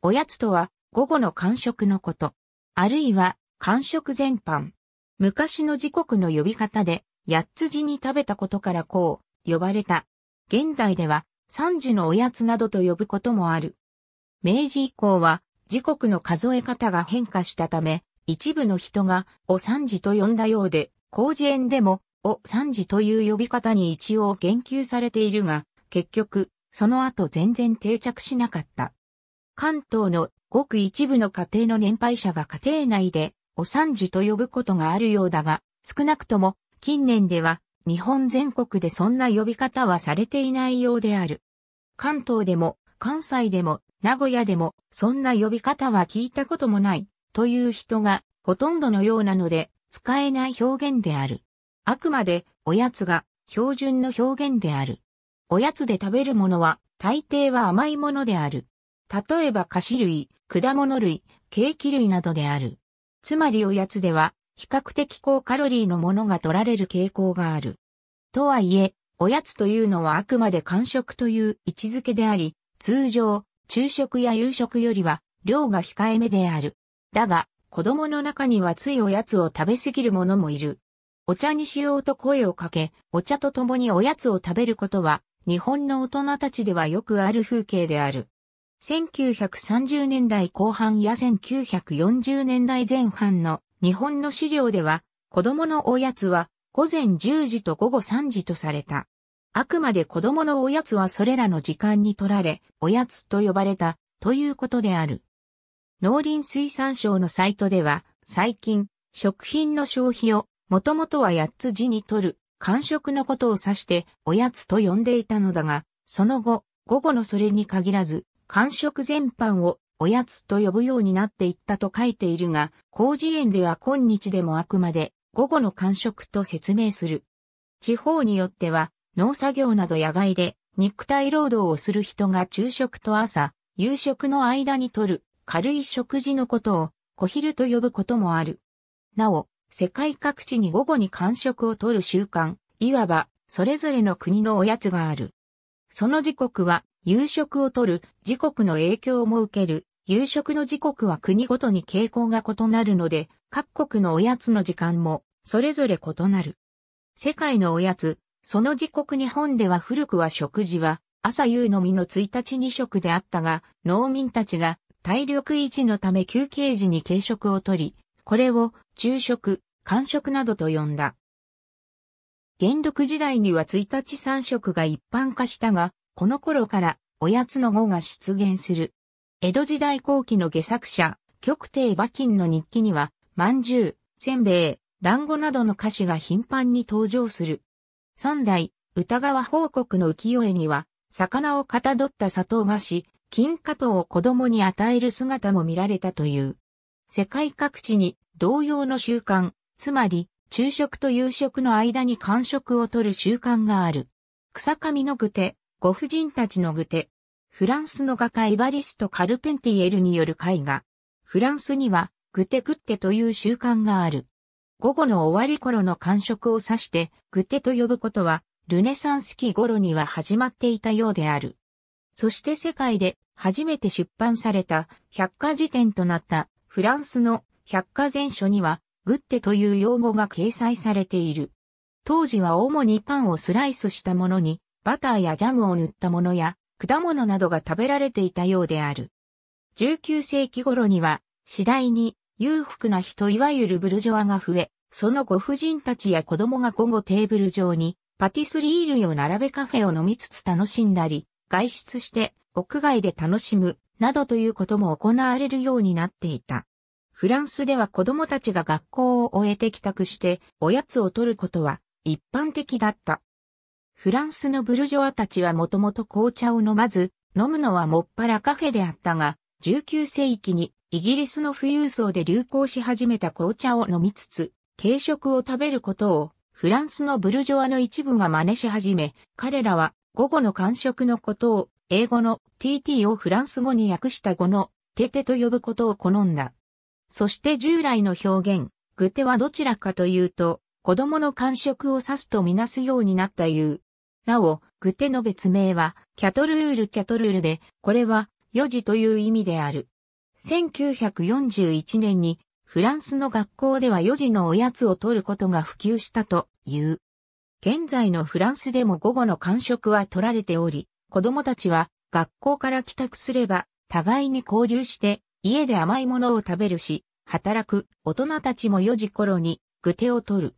おやつとは午後の間食のこと。あるいは間食全般。昔の時刻の呼び方で、八つ時に食べたことからこう呼ばれた。現代では三時のおやつなどと呼ぶこともある。明治以降は時刻の数え方が変化したため、一部の人がお三時と呼んだようで、工事園でもお三時という呼び方に一応言及されているが、結局、その後全然定着しなかった。関東のごく一部の家庭の年配者が家庭内でお産児と呼ぶことがあるようだが、少なくとも近年では日本全国でそんな呼び方はされていないようである。関東でも関西でも名古屋でもそんな呼び方は聞いたこともないという人がほとんどのようなので使えない表現である。あくまでおやつが標準の表現である。おやつで食べるものは大抵は甘いものである。例えば菓子類、果物類、ケーキ類などである。つまりおやつでは、比較的高カロリーのものが取られる傾向がある。とはいえ、おやつというのはあくまで間食という位置づけであり、通常、昼食や夕食よりは量が控えめである。だが、子供の中にはついおやつを食べすぎる者もいる。お茶にしようと声をかけ、お茶と共におやつを食べることは、日本の大人たちではよくある風景である。1930年代後半や1940年代前半の日本の資料では、子供のおやつは午前10時と午後3時とされた。あくまで子供のおやつはそれらの時間に取られ、おやつと呼ばれたということである。農林水産省のサイトでは、最近、食品の消費を、もともとは8つ字に取る、間食のことを指して、おやつと呼んでいたのだが、その後、午後のそれに限らず、間食全般をおやつと呼ぶようになっていったと書いているが、広辞苑では今日でもあくまで午後の間食と説明する。地方によっては農作業など野外で肉体労働をする人が昼食と朝、夕食の間にとる軽い食事のことを小昼と呼ぶこともある。なお、世界各地に午後に間食をとる習慣、いわばそれぞれの国のおやつがある。その時刻は夕食をとる時刻の影響も受ける。夕食の時刻は国ごとに傾向が異なるので、各国のおやつの時間もそれぞれ異なる。世界のおやつ、その時刻日本では古くは食事は朝夕のみの1日2食であったが、農民たちが体力維持のため休憩時に軽食をとり、これを昼食、間食などと呼んだ。元禄時代には1日3食が一般化したが、この頃から、おやつの語が出現する。江戸時代後期の下作者、極亭馬琴の日記には、まんじゅう、せんべい、団子などの菓子が頻繁に登場する。三代、歌川報告の浮世絵には、魚をかたどった砂糖菓子、金花糖を子供に与える姿も見られたという。世界各地に同様の習慣、つまり昼食と夕食の間に間食をとる習慣がある。草上の句手、ご婦人たちのグテ。フランスの画家エバリスト・カルペンティエルによる絵画。フランスには、グテグッテという習慣がある。午後の終わり頃の感触を指して、グテと呼ぶことは、ルネサンス期頃には始まっていたようである。そして世界で初めて出版された百科辞典となったフランスの百科全書にはグッテという用語が掲載されている。当時は主にパンをスライスしたものにバターやジャムを塗ったものや果物などが食べられていたようである。19世紀頃には次第に裕福な人いわゆるブルジョワが増え、そのご婦人たちや子供が午後テーブル上にパティスリールを並べカフェを飲みつつ楽しんだり、外出して屋外で楽しむなどということも行われるようになっていた。フランスでは子供たちが学校を終えて帰宅しておやつを取ることは一般的だった。フランスのブルジョアたちはもともと紅茶を飲まず、飲むのはもっぱらカフェであったが、19世紀にイギリスの富裕層で流行し始めた紅茶を飲みつつ、軽食を食べることをフランスのブルジョアの一部が真似し始め、彼らは午後の間食のことを英語の TT をフランス語に訳した語のテテと呼ぶことを好んだ。そして従来の表現、グテはどちらかというと、子供の間食を指すとみなすようになったいう。なお、グテの別名は、キャトルールキャトルールで、これは、四時という意味である。1941年に、フランスの学校では4時のおやつを取ることが普及したという。現在のフランスでも午後の間食は取られており、子供たちは学校から帰宅すれば互いに交流して家で甘いものを食べるし、働く大人たちも4時頃にグテを取る。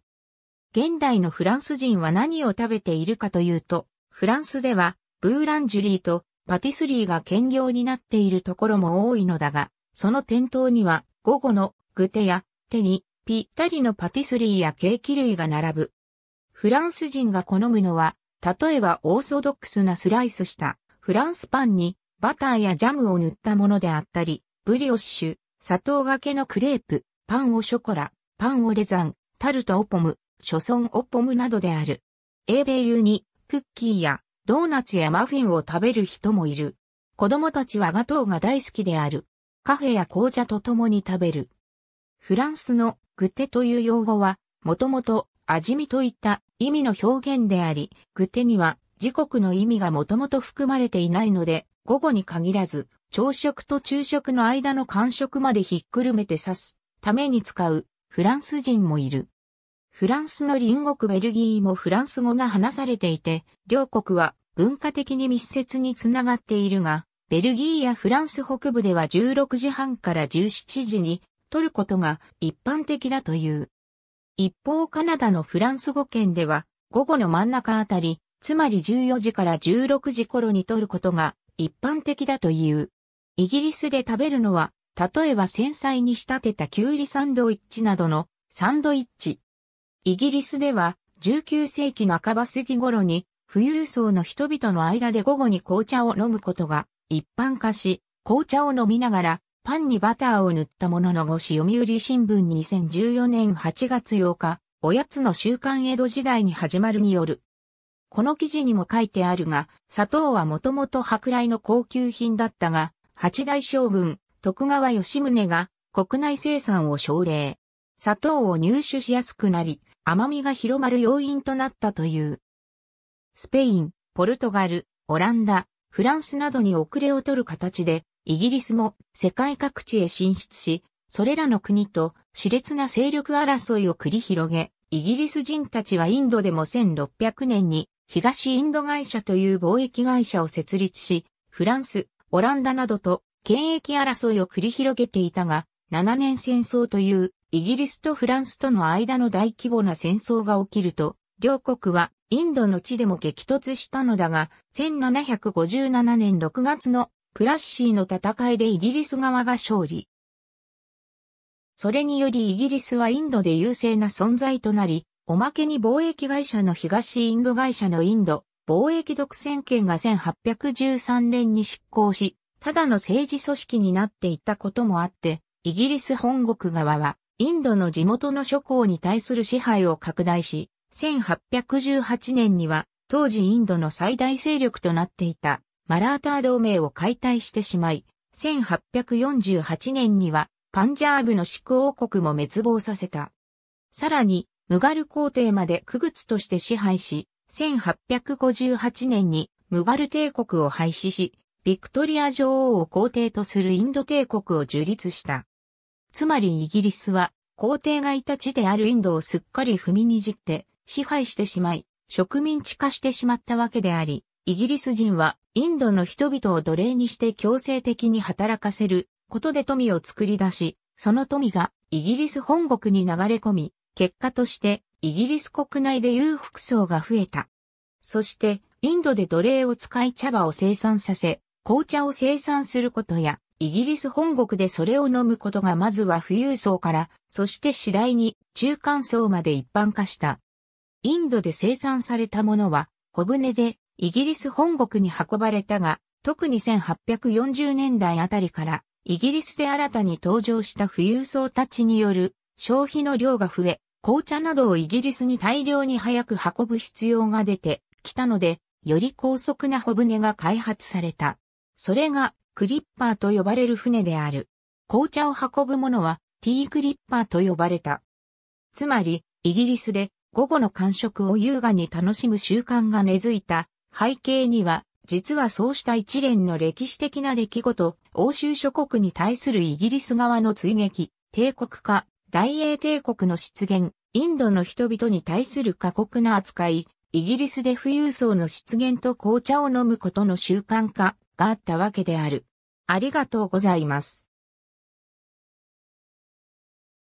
現代のフランス人は何を食べているかというと、フランスでは、ブーランジュリーとパティスリーが兼業になっているところも多いのだが、その店頭には、午後のグテや手にぴったりのパティスリーやケーキ類が並ぶ。フランス人が好むのは、例えばオーソドックスなスライスしたフランスパンにバターやジャムを塗ったものであったり、ブリオッシュ、砂糖がけのクレープ、パンをショコラ、パンをレザン、タルトオポム、諸村オッポムなどである。英米流に、クッキーや、ドーナツやマフィンを食べる人もいる。子供たちはガトーが大好きである。カフェや紅茶と共に食べる。フランスのグテという用語は、もともと味見といった意味の表現であり、グテには時刻の意味がもともと含まれていないので、午後に限らず、朝食と昼食の間の間食までひっくるめて指すために使うフランス人もいる。フランスの隣国ベルギーもフランス語が話されていて、両国は文化的に密接につながっているが、ベルギーやフランス北部では16時半から17時に取ることが一般的だという。一方カナダのフランス語圏では午後の真ん中あたり、つまり14時から16時頃に取ることが一般的だという。イギリスで食べるのは、例えば繊細に仕立てたキュウリサンドイッチなどのサンドイッチ。イギリスでは19世紀半ば過ぎ頃に富裕層の人々の間で午後に紅茶を飲むことが一般化し、紅茶を飲みながらパンにバターを塗ったものの紙読売新聞2014年8月8日、おやつの週刊江戸時代に始まるによる。この記事にも書いてあるが、砂糖はもともと舶来の高級品だったが、八大将軍、徳川吉宗が国内生産を奨励。砂糖を入手しやすくなり、甘みが広まる要因となったという。スペイン、ポルトガル、オランダ、フランスなどに遅れを取る形で、イギリスも世界各地へ進出し、それらの国と熾烈な勢力争いを繰り広げ、イギリス人たちはインドでも1600年に東インド会社という貿易会社を設立し、フランス、オランダなどと権益争いを繰り広げていたが、7年戦争というイギリスとフランスとの間の大規模な戦争が起きると、両国はインドの地でも激突したのだが、1757年6月のプラッシーの戦いでイギリス側が勝利。それによりイギリスはインドで優勢な存在となり、おまけに貿易会社の東インド会社のインド貿易独占権が1813年に執行し、ただの政治組織になっていったこともあって、イギリス本国側はインドの地元の諸侯に対する支配を拡大し、1818年には当時インドの最大勢力となっていたマラーター同盟を解体してしまい、1848年にはパンジャーブのシク王国も滅亡させた。さらに、ムガル皇帝まで区仏として支配し、1858年にムガル帝国を廃止し、ビクトリア女王を皇帝とするインド帝国を樹立した。つまりイギリスは皇帝がいた地であるインドをすっかり踏みにじって支配してしまい、植民地化してしまったわけであり、イギリス人はインドの人々を奴隷にして強制的に働かせることで富を作り出し、その富がイギリス本国に流れ込み、結果としてイギリス国内で裕福層が増えた。そして、インドで奴隷を使い茶葉を生産させ、紅茶を生産することや、イギリス本国でそれを飲むことがまずは富裕層から、そして次第に中間層まで一般化した。インドで生産されたものは、小舟でイギリス本国に運ばれたが、特に1840年代あたりから、イギリスで新たに登場した富裕層たちによる消費の量が増え、紅茶などをイギリスに大量に早く運ぶ必要が出てきたので、より高速な小舟が開発された。それがクリッパーと呼ばれる船である。紅茶を運ぶものはティークリッパーと呼ばれた。つまり、イギリスで午後の感食を優雅に楽しむ習慣が根付いた背景には、実はそうした一連の歴史的な出来事、欧州諸国に対するイギリス側の追撃、帝国化、大英帝国の出現、インドの人々に対する過酷な扱い、イギリスで富裕層の出現と紅茶を飲むことの習慣化、があったわけである。ありがとうございます。